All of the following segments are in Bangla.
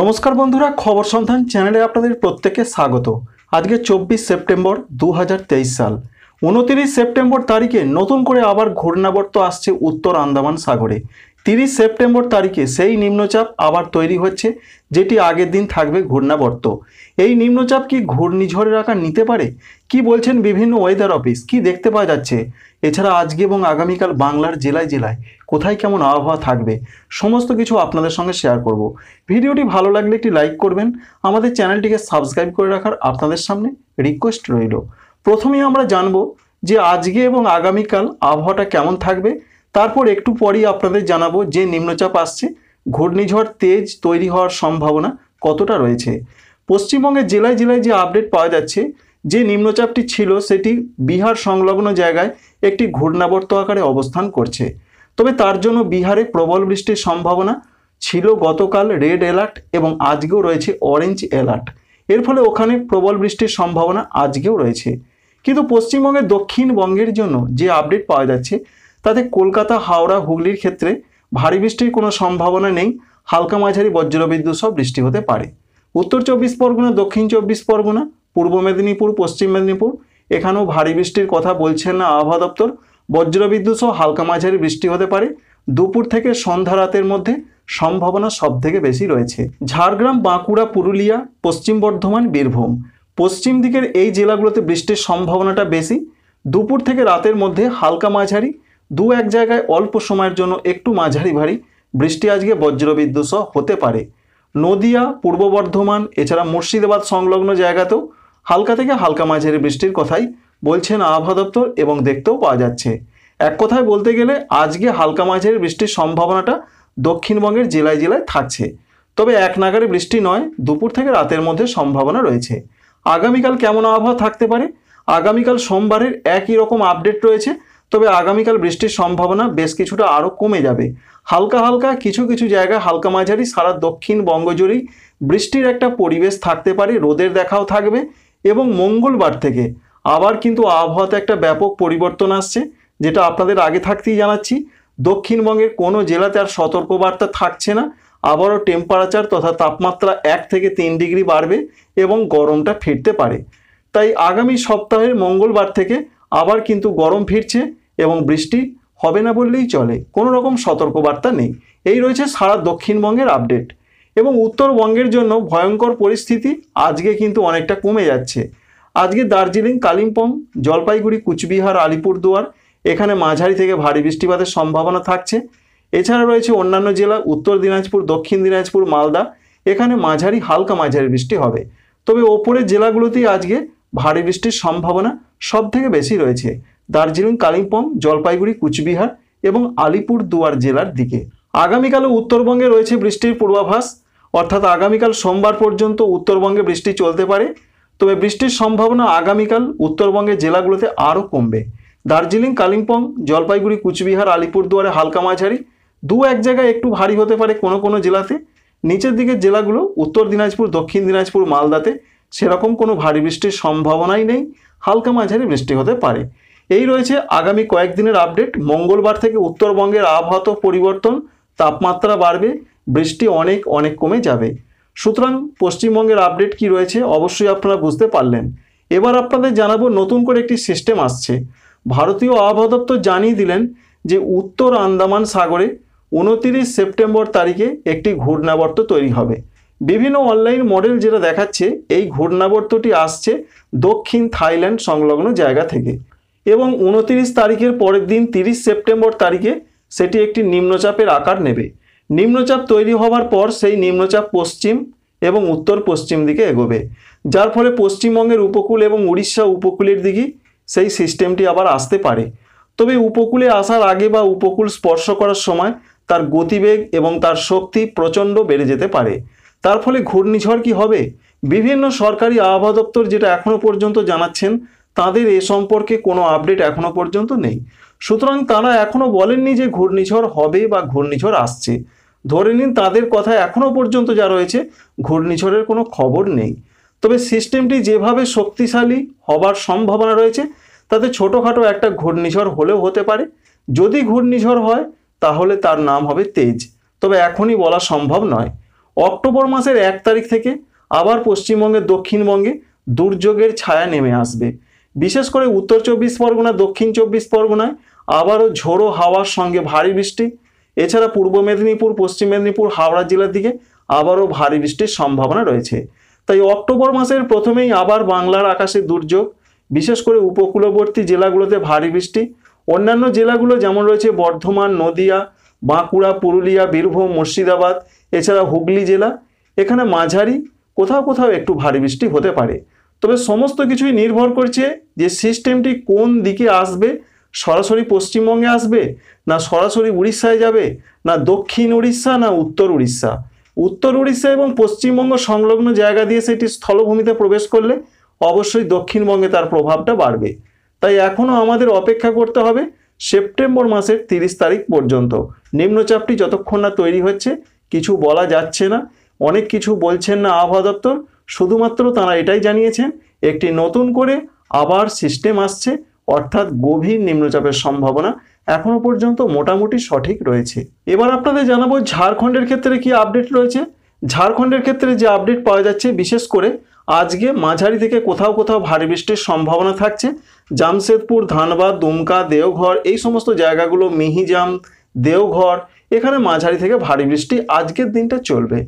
নমস্কার বন্ধুরা খবর সন্ধান চ্যানেলে আপনাদের প্রত্যেকে স্বাগত আজকে চব্বিশ সেপ্টেম্বর দু সাল উনতিরিশ সেপ্টেম্বর তারিখে নতুন করে আবার ঘূর্ণাবর্ত আসছে উত্তর আন্দামান সাগরে তিরিশ সেপ্টেম্বর তারিখে সেই নিম্নচাপ আবার তৈরি হচ্ছে যেটি আগের দিন থাকবে ঘূর্ণাবর্ত এই নিম্নচাপ কি ঘূর্ণিঝড়ের আকার নিতে পারে কি বলছেন বিভিন্ন ওয়েদার অফিস কি দেখতে পাওয়া যাচ্ছে এছাড়া আজকে এবং আগামীকাল বাংলার জেলায় জেলায় কোথায় কেমন আবহাওয়া থাকবে সমস্ত কিছু আপনাদের সঙ্গে শেয়ার করব ভিডিওটি ভালো লাগলে একটি লাইক করবেন আমাদের চ্যানেলটিকে সাবস্ক্রাইব করে রাখার আপনাদের সামনে রিকোয়েস্ট রইল প্রথমেই আমরা জানব যে আজকে এবং আগামীকাল আবহাওয়াটা কেমন থাকবে তারপর একটু পরেই আপনাদের জানাবো যে নিম্নচাপ আসছে ঘূর্ণিঝড় তেজ তৈরি হওয়ার সম্ভাবনা কতটা রয়েছে পশ্চিমবঙ্গের জেলায় জেলায় যে আপডেট পাওয়া যাচ্ছে যে নিম্নচাপটি ছিল সেটি বিহার সংলগ্ন জায়গায় একটি ঘূর্ণাবর্ত আকারে অবস্থান করছে তবে তার জন্য বিহারে প্রবল বৃষ্টির সম্ভাবনা ছিল গতকাল রেড অ্যালার্ট এবং আজকেও রয়েছে অরেঞ্জ অ্যালার্ট এর ফলে ওখানে প্রবল বৃষ্টির সম্ভাবনা আজকেও রয়েছে কিন্তু পশ্চিমবঙ্গের দক্ষিণবঙ্গের জন্য যে আপডেট পাওয়া যাচ্ছে তাতে কলকাতা হাওড়া হুগলির ক্ষেত্রে ভারী বৃষ্টির কোনো সম্ভাবনা নেই হালকা মাঝারি বজ্রবিদ্যুৎ সব বৃষ্টি হতে পারে উত্তর চব্বিশ পরগনা দক্ষিণ চব্বিশ পরগনা পূর্ব মেদিনীপুর পশ্চিম মেদিনীপুর এখানেও ভারী বৃষ্টির কথা বলছেন না আবহাওয়া দপ্তর বজ্রবিদ্যুৎ সহ হালকা মাঝারি বৃষ্টি হতে পারে দুপুর থেকে সন্ধ্যা রাতের মধ্যে সম্ভাবনা সব থেকে বেশি রয়েছে ঝাড়গ্রাম বাঁকুড়া পুরুলিয়া পশ্চিম বর্ধমান বীরভূম পশ্চিম দিকের এই জেলাগুলোতে বৃষ্টির সম্ভাবনাটা বেশি দুপুর থেকে রাতের মধ্যে হালকা মাঝারি দু এক জায়গায় অল্প সময়ের জন্য একটু মাঝারি ভারী বৃষ্টি আজকে বজ্রবিদ্যুৎ হতে পারে নদিয়া পূর্ব বর্ধমান এছাড়া মুর্শিদাবাদ সংলগ্ন জায়গাতেও হালকা থেকে হালকা মাঝারি বৃষ্টির কথাই বলছেন আবহাওয়া দপ্তর এবং দেখতেও পাওয়া যাচ্ছে এক কথায় বলতে গেলে আজকে হালকা মাঝারি বৃষ্টির সম্ভাবনাটা দক্ষিণবঙ্গের জেলায় জেলায় থাকছে তবে এক নাগারে বৃষ্টি নয় দুপুর থেকে রাতের মধ্যে সম্ভাবনা রয়েছে আগামীকাল কেমন আবহাওয়া থাকতে পারে আগামীকাল সোমবারের একই রকম আপডেট রয়েছে তবে আগামীকাল বৃষ্টির সম্ভাবনা বেশ কিছুটা আরও কমে যাবে হালকা হালকা কিছু কিছু জায়গায় হালকা মাঝারি সারা দক্ষিণ বঙ্গজুড়েই বৃষ্টির একটা পরিবেশ থাকতে পারে রোদের দেখাও থাকবে এবং মঙ্গলবার থেকে আবার কিন্তু আবহাওয়াতে একটা ব্যাপক পরিবর্তন আসছে যেটা আপনাদের আগে থাকতেই জানাচ্ছি দক্ষিণবঙ্গের কোনো জেলাতে আর সতর্কবার্তা থাকছে না আবারও টেম্পারেচার তথা তাপমাত্রা এক থেকে তিন ডিগ্রি বাড়বে এবং গরমটা ফিরতে পারে তাই আগামী সপ্তাহের মঙ্গলবার থেকে আবার কিন্তু গরম ফিরছে এবং বৃষ্টি হবে না বললেই চলে কোনো রকম সতর্কবার্তা নেই এই রয়েছে সারা দক্ষিণবঙ্গের আপডেট এবং উত্তরবঙ্গের জন্য ভয়ঙ্কর পরিস্থিতি আজকে কিন্তু অনেকটা কমে যাচ্ছে আজকে দার্জিলিং কালিম্পং জলপাইগুড়ি কুচবিহার আলিপুরদুয়ার এখানে মাঝারি থেকে ভারী বৃষ্টিপাতের সম্ভাবনা থাকছে এছাড়া রয়েছে অন্যান্য জেলা উত্তর দিনাজপুর দক্ষিণ দিনাজপুর মালদা এখানে মাঝারি হালকা মাঝারি বৃষ্টি হবে তবে ওপরের জেলাগুলোতেই আজকে ভারী বৃষ্টির সম্ভাবনা সব থেকে বেশি রয়েছে দার্জিলিং কালিম্পং জলপাইগুড়ি কুচবিহার এবং আলিপুর দুয়ার জেলার দিকে আগামীকালও উত্তরবঙ্গে রয়েছে বৃষ্টির পূর্বাভাস অর্থাৎ আগামীকাল সোমবার পর্যন্ত উত্তরবঙ্গে বৃষ্টি চলতে পারে তবে বৃষ্টির সম্ভাবনা আগামীকাল উত্তরবঙ্গের জেলাগুলোতে আরও কমবে দার্জিলিং কালিম্পং জলপাইগুড়ি কুচবিহার দুয়ারে হালকা মাঝারি দু এক জায়গায় একটু ভারী হতে পারে কোনো কোনো জেলাতে নিচের দিকের জেলাগুলো উত্তর দিনাজপুর দক্ষিণ দিনাজপুর মালদাতে সেরকম কোনো ভারী বৃষ্টির সম্ভাবনাই নেই হালকা মাঝারি বৃষ্টি হতে পারে এই রয়েছে আগামী কয়েকদিনের আপডেট মঙ্গলবার থেকে উত্তরবঙ্গের আবহাওয়া পরিবর্তন তাপমাত্রা বাড়বে বৃষ্টি অনেক অনেক কমে যাবে সুতরাং পশ্চিমবঙ্গের আপডেট কি রয়েছে অবশ্যই আপনারা বুঝতে পারলেন এবার আপনাদের জানাবো নতুন করে একটি সিস্টেম আসছে ভারতীয় আবহাওয়া দপ্তর জানিয়ে দিলেন যে উত্তর আন্দামান সাগরে উনতিরিশ সেপ্টেম্বর তারিখে একটি ঘূর্ণাবর্ত তৈরি হবে বিভিন্ন অনলাইন মডেল যেটা দেখাচ্ছে এই ঘূর্ণাবর্তটি আসছে দক্ষিণ থাইল্যান্ড সংলগ্ন জায়গা থেকে এবং উনতিরিশ তারিখের পরের দিন তিরিশ সেপ্টেম্বর তারিখে সেটি একটি নিম্নচাপের আকার নেবে নিম্নচাপ তৈরি হওয়ার পর সেই নিম্নচাপ পশ্চিম এবং উত্তর পশ্চিম দিকে এগোবে যার ফলে পশ্চিমবঙ্গের উপকূল এবং উড়িষ্যা উপকূলের দিকে সেই সিস্টেমটি আবার আসতে পারে তবে উপকূলে আসার আগে বা উপকূল স্পর্শ করার সময় তার গতিবেগ এবং তার শক্তি প্রচণ্ড বেড়ে যেতে পারে তার ফলে ঘূর্ণিঝড় কি হবে বিভিন্ন সরকারি আবহাওয়া দপ্তর যেটা এখনও পর্যন্ত জানাচ্ছেন তাদের এ সম্পর্কে কোনো আপডেট এখনও পর্যন্ত নেই সুতরাং তারা এখনও বলেননি যে ঘূর্ণিঝড় হবে বা ঘূর্ণিঝড় আসছে ধরে নিন তাদের কথা এখনও পর্যন্ত যা রয়েছে ঘূর্ণিঝড়ের কোনো খবর নেই তবে সিস্টেমটি যেভাবে শক্তিশালী হবার সম্ভাবনা রয়েছে তাতে ছোটোখাটো একটা ঘূর্ণিঝড় হলেও হতে পারে যদি ঘূর্ণিঝড় হয় তাহলে তার নাম হবে তেজ তবে এখনই বলা সম্ভব নয় অক্টোবর মাসের এক তারিখ থেকে আবার পশ্চিমবঙ্গের দক্ষিণবঙ্গে দুর্যোগের ছায়া নেমে আসবে বিশেষ করে উত্তর চব্বিশ পরগনা দক্ষিণ চব্বিশ পরগনায় আবারও ঝোড়ো হাওয়ার সঙ্গে ভারী বৃষ্টি এছাড়া পূর্ব মেদিনীপুর পশ্চিম মেদিনীপুর হাওড়া জেলার দিকে আবারও ভারী বৃষ্টির সম্ভাবনা রয়েছে তাই অক্টোবর মাসের প্রথমেই আবার বাংলার আকাশে দুর্যোগ বিশেষ করে উপকূলবর্তী জেলাগুলোতে ভারী বৃষ্টি অন্যান্য জেলাগুলো যেমন রয়েছে বর্ধমান নদিয়া বাঁকুড়া পুরুলিয়া বীরভূম মুর্শিদাবাদ এছাড়া হুগলি জেলা এখানে মাঝারি কোথাও কোথাও একটু ভারী বৃষ্টি হতে পারে তবে সমস্ত কিছুই নির্ভর করছে যে সিস্টেমটি কোন দিকে আসবে সরাসরি পশ্চিমবঙ্গে আসবে না সরাসরি উড়িষ্যায় যাবে না দক্ষিণ উড়িষ্যা না উত্তর উড়িষ্যা উত্তর উড়িষ্যা এবং পশ্চিমবঙ্গ সংলগ্ন জায়গা দিয়ে সেটি স্থলভূমিতে প্রবেশ করলে অবশ্যই দক্ষিণবঙ্গে তার প্রভাবটা বাড়বে তাই এখনও আমাদের অপেক্ষা করতে হবে সেপ্টেম্বর মাসের তিরিশ তারিখ পর্যন্ত নিম্নচাপটি যতক্ষণ না তৈরি হচ্ছে কিছু বলা যাচ্ছে না অনেক কিছু বলছেন না আবহাওয়া দপ্তর শুধুমাত্র তারা এটাই জানিয়েছেন একটি নতুন করে আবার সিস্টেম আসছে অর্থাৎ গভীর নিম্নচাপের সম্ভাবনা এখনও পর্যন্ত মোটামুটি সঠিক রয়েছে এবার আপনাদের জানাবো ঝাড়খণ্ডের ক্ষেত্রে কি আপডেট রয়েছে ঝাড়খণ্ডের ক্ষেত্রে যে আপডেট পাওয়া যাচ্ছে বিশেষ করে আজকে মাঝারি থেকে কোথাও কোথাও ভারী বৃষ্টির সম্ভাবনা থাকছে জামশেদপুর ধানবাদ দুমকা দেওঘর এই সমস্ত জায়গাগুলো মিহিজাম দেওঘর এখানে মাঝারি থেকে ভারী বৃষ্টি আজকের দিনটা চলবে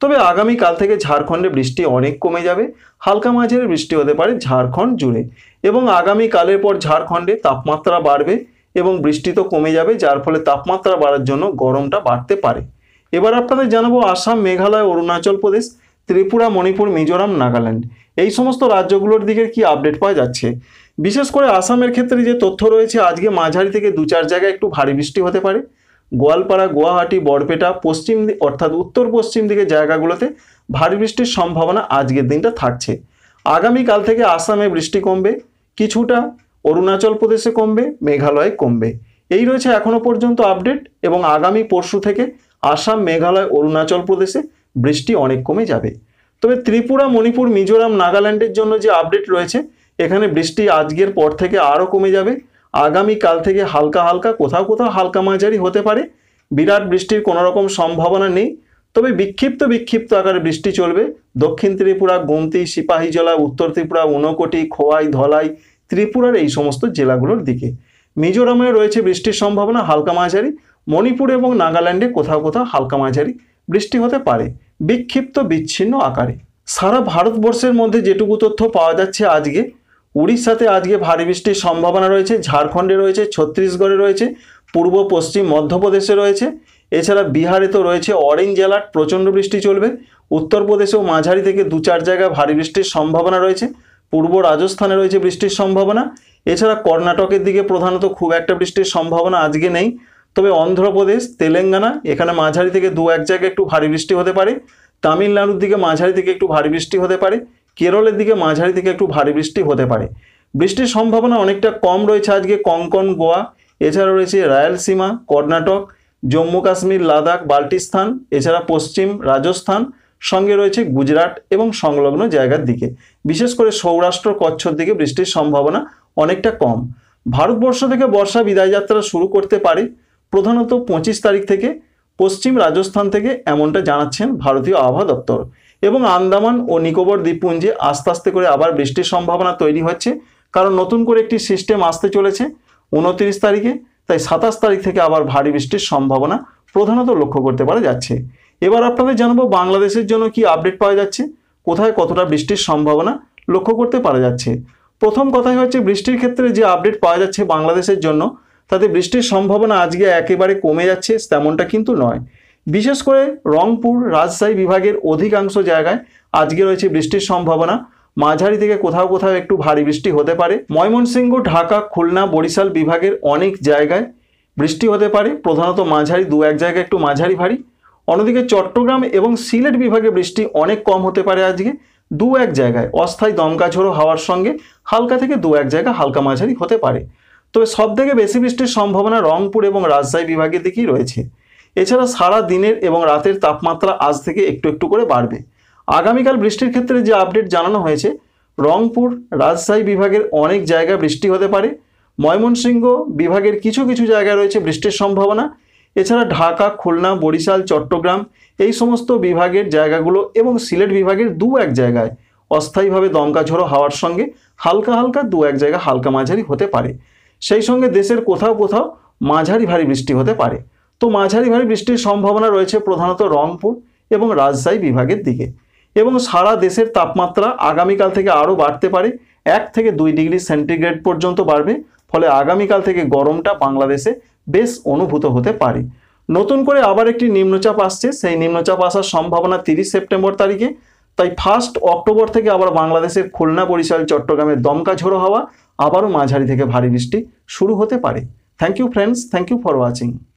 তবে আগামীকাল থেকে ঝাড়খণ্ডে বৃষ্টি অনেক কমে যাবে হালকা মাঝারি বৃষ্টি হতে পারে ঝাড়খণ্ড জুড়ে এবং আগামীকালের পর ঝাড়খণ্ডে তাপমাত্রা বাড়বে এবং বৃষ্টি তো কমে যাবে যার ফলে তাপমাত্রা বাড়ার জন্য গরমটা বাড়তে পারে এবার আপনাদের জানাবো আসাম মেঘালয় অরুণাচল প্রদেশ ত্রিপুরা মণিপুর মিজোরাম নাগাল্যান্ড এই সমস্ত রাজ্যগুলোর দিকে কি আপডেট পাওয়া যাচ্ছে বিশেষ করে আসামের ক্ষেত্রে যে তথ্য রয়েছে আজকে মাঝারি থেকে দু চার জায়গায় একটু ভারী বৃষ্টি হতে পারে গোয়ালপাড়া গুয়াহাটি বরপেটা পশ্চিম অর্থাৎ উত্তর পশ্চিম দিকে জায়গাগুলোতে ভারী বৃষ্টির সম্ভাবনা আজকের দিনটা থাকছে আগামীকাল থেকে আসামে বৃষ্টি কমবে কিছুটা অরুণাচল প্রদেশে কমবে মেঘালয়ে কমবে এই রয়েছে এখনও পর্যন্ত আপডেট এবং আগামী পরশু থেকে আসাম মেঘালয় অরুণাচল প্রদেশে বৃষ্টি অনেক কমে যাবে তবে ত্রিপুরা মণিপুর মিজোরাম নাগাল্যান্ডের জন্য যে আপডেট রয়েছে এখানে বৃষ্টি আজকের পর থেকে আরও কমে যাবে আগামীকাল থেকে হালকা হালকা কোথাও কোথাও হালকা মাঝারি হতে পারে বিরাট বৃষ্টির কোনো রকম সম্ভাবনা নেই তবে বিক্ষিপ্ত বিক্ষিপ্ত আকারে বৃষ্টি চলবে দক্ষিণ ত্রিপুরা গুমতি সিপাহীজলা উত্তর ত্রিপুরা উনকোটি খোয়াই ধলাই ত্রিপুরার এই সমস্ত জেলাগুলোর দিকে মিজোরামে রয়েছে বৃষ্টির সম্ভাবনা হালকা মাঝারি মণিপুর এবং নাগাল্যান্ডে কোথাও কোথাও হালকা মাঝারি বৃষ্টি হতে পারে বিক্ষিপ্ত বিচ্ছিন্ন আকারে সারা ভারতবর্ষের মধ্যে যেটুকু তথ্য পাওয়া যাচ্ছে আজকে উড়িষ্যাতে আজকে ভারী বৃষ্টির সম্ভাবনা রয়েছে ঝাড়খণ্ডে রয়েছে ছত্তিশগড়ে রয়েছে পূর্ব পশ্চিম মধ্যপ্রদেশে রয়েছে এছাড়া বিহারে তো রয়েছে অরেঞ্জ অ্যালার্ট প্রচণ্ড বৃষ্টি চলবে উত্তরপ্রদেশেও মাঝারি থেকে দু চার জায়গায় ভারী বৃষ্টির সম্ভাবনা রয়েছে পূর্ব রাজস্থানে রয়েছে বৃষ্টির সম্ভাবনা এছাড়া কর্ণাটকের দিকে প্রধানত খুব একটা বৃষ্টির সম্ভাবনা আজকে নেই তবে অন্ধ্রপ্রদেশ তেলেঙ্গানা এখানে মাঝারি থেকে দু এক জায়গায় একটু ভারী বৃষ্টি হতে পারে তামিলনাড়ুর দিকে মাঝারি থেকে একটু ভারী বৃষ্টি হতে পারে কেরলের দিকে মাঝারি থেকে একটু ভারী বৃষ্টি হতে পারে বৃষ্টির সম্ভাবনা অনেকটা কম রয়েছে আজকে কঙ্কন গোয়া এছাড়া রয়েছে রায়ালসীমা কর্ণাটক জম্মু কাশ্মীর লাদাখ বাল্টিস্তান এছাড়া পশ্চিম রাজস্থান সঙ্গে রয়েছে গুজরাট এবং সংলগ্ন জায়গার দিকে বিশেষ করে সৌরাষ্ট্র কচ্ছর দিকে বৃষ্টির সম্ভাবনা অনেকটা কম ভারতবর্ষ থেকে বর্ষা বিদায় যাত্রা শুরু করতে পারে প্রধানত পঁচিশ তারিখ থেকে পশ্চিম রাজস্থান থেকে এমনটা জানাচ্ছেন ভারতীয় আবহাওয়া দপ্তর এবং আন্দামান ও নিকোবর দ্বীপপুঞ্জে আস্তে আস্তে করে আবার বৃষ্টির সম্ভাবনা তৈরি হচ্ছে কারণ নতুন করে একটি সিস্টেম আসতে চলেছে উনত্রিশ তারিখে তাই সাতাশ তারিখ থেকে আবার ভারী বৃষ্টির সম্ভাবনা প্রধানত লক্ষ্য করতে পারা যাচ্ছে এবার আপনাদের জানাবো বাংলাদেশের জন্য কি আপডেট পাওয়া যাচ্ছে কোথায় কতটা বৃষ্টির সম্ভাবনা লক্ষ্য করতে পারা যাচ্ছে প্রথম কথাই হচ্ছে বৃষ্টির ক্ষেত্রে যে আপডেট পাওয়া যাচ্ছে বাংলাদেশের জন্য তাতে বৃষ্টির সম্ভাবনা আজকে একেবারে কমে যাচ্ছে তেমনটা কিন্তু নয় বিশেষ করে রংপুর রাজশাহী বিভাগের অধিকাংশ জায়গায় আজকে রয়েছে বৃষ্টির সম্ভাবনা মাঝারি থেকে কোথাও কোথাও একটু ভারী বৃষ্টি হতে পারে ময়মনসিংহ ঢাকা খুলনা বরিশাল বিভাগের অনেক জায়গায় বৃষ্টি হতে পারে প্রধানত মাঝারি দু এক জায়গায় একটু মাঝারি ভারী অন্যদিকে চট্টগ্রাম এবং সিলেট বিভাগে বৃষ্টি অনেক কম হতে পারে আজকে দু এক জায়গায় অস্থায়ী দমকা ঝোড়ো হাওয়ার সঙ্গে হালকা থেকে দু এক জায়গা হালকা মাঝারি হতে পারে তবে সবথেকে বেশি বৃষ্টির সম্ভাবনা রংপুর এবং রাজশাহী বিভাগের দিকেই রয়েছে এছাড়া সারা দিনের এবং রাতের তাপমাত্রা আজ থেকে একটু একটু করে বাড়বে আগামীকাল বৃষ্টির ক্ষেত্রে যে আপডেট জানানো হয়েছে রংপুর রাজশাহী বিভাগের অনেক জায়গা বৃষ্টি হতে পারে ময়মনসিংহ বিভাগের কিছু কিছু জায়গায় রয়েছে বৃষ্টির সম্ভাবনা এছাড়া ঢাকা খুলনা বরিশাল চট্টগ্রাম এই সমস্ত বিভাগের জায়গাগুলো এবং সিলেট বিভাগের দু এক জায়গায় অস্থায়ীভাবে দমকা ঝড়ো হাওয়ার সঙ্গে হালকা হালকা দু এক জায়গা হালকা মাঝারি হতে পারে সেই সঙ্গে দেশের কোথাও কোথাও মাঝারি ভারী বৃষ্টি হতে পারে তো মাঝারি ভারী বৃষ্টির সম্ভাবনা রয়েছে প্রধানত রংপুর এবং রাজশাহী বিভাগের দিকে এবং সারা দেশের তাপমাত্রা আগামীকাল থেকে আরও বাড়তে পারে এক থেকে দুই ডিগ্রি সেন্টিগ্রেড পর্যন্ত বাড়বে ফলে আগামীকাল থেকে গরমটা বাংলাদেশে বেশ অনুভূত হতে পারে নতুন করে আবার একটি নিম্নচাপ আসছে সেই নিম্নচাপ আসার সম্ভাবনা তিরিশ সেপ্টেম্বর তারিখে তাই ফার্স্ট অক্টোবর থেকে আবার বাংলাদেশের খুলনা বরিশাল চট্টগ্রামের দমকা ঝোড়ো হওয়া আবারও মাঝারি থেকে ভারী বৃষ্টি শুরু হতে পারে thank you friends thank you for watching